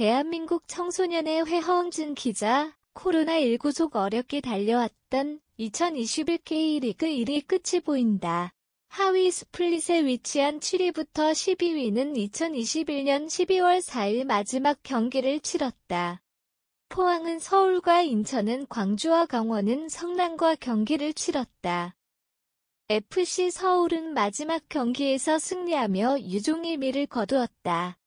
대한민국 청소년의 회허응증 기자, 코로나19 속 어렵게 달려왔던 2021 K리그 1위 끝이 보인다. 하위 스플릿에 위치한 7위부터 12위는 2021년 12월 4일 마지막 경기를 치렀다. 포항은 서울과 인천은 광주와 강원은 성남과 경기를 치렀다. FC 서울은 마지막 경기에서 승리하며 유종의 미를 거두었다.